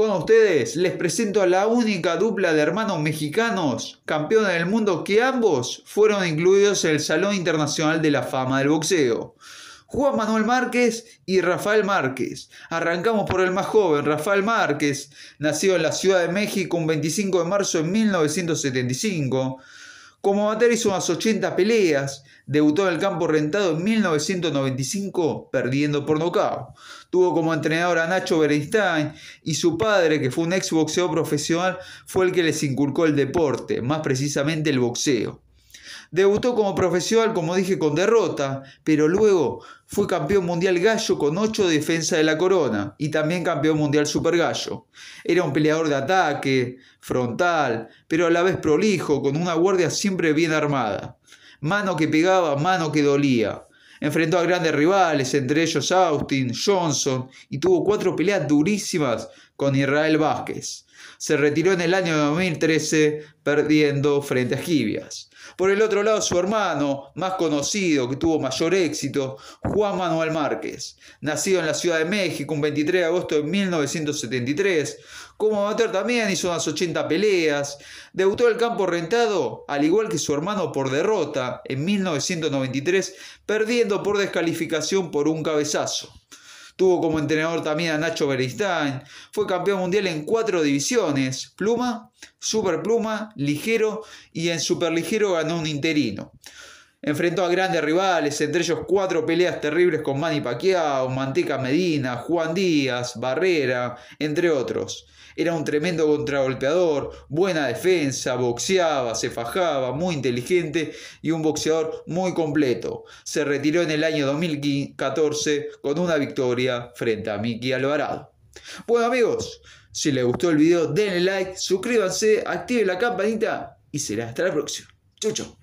Con ustedes les presento a la única dupla de hermanos mexicanos, campeones del mundo, que ambos fueron incluidos en el Salón Internacional de la Fama del Boxeo. Juan Manuel Márquez y Rafael Márquez. Arrancamos por el más joven, Rafael Márquez, nacido en la Ciudad de México un 25 de marzo de 1975. Como amateur hizo unas 80 peleas, debutó en el campo rentado en 1995 perdiendo por nocaut. Tuvo como entrenador a Nacho Berenstein y su padre, que fue un boxeo profesional, fue el que les inculcó el deporte, más precisamente el boxeo. Debutó como profesional, como dije, con derrota, pero luego fue campeón mundial gallo con 8 defensa de la corona y también campeón mundial super gallo. Era un peleador de ataque, frontal, pero a la vez prolijo, con una guardia siempre bien armada. Mano que pegaba, mano que dolía. Enfrentó a grandes rivales, entre ellos Austin, Johnson, y tuvo cuatro peleas durísimas con Israel Vázquez. Se retiró en el año 2013 perdiendo frente a Jibias. Por el otro lado, su hermano, más conocido, que tuvo mayor éxito, Juan Manuel Márquez, nacido en la Ciudad de México un 23 de agosto de 1973, como amateur también hizo unas 80 peleas, debutó en el campo rentado, al igual que su hermano por derrota en 1993, perdiendo por descalificación por un cabezazo. Tuvo como entrenador también a Nacho Beristain. Fue campeón mundial en cuatro divisiones: pluma, superpluma, ligero y en superligero ganó un interino. Enfrentó a grandes rivales, entre ellos cuatro peleas terribles con Manny Pacquiao, Manteca Medina, Juan Díaz, Barrera, entre otros. Era un tremendo contragolpeador, buena defensa, boxeaba, se fajaba, muy inteligente y un boxeador muy completo. Se retiró en el año 2014 con una victoria frente a Miki Alvarado. Bueno amigos, si les gustó el video denle like, suscríbanse, activen la campanita y será hasta la próxima. Chau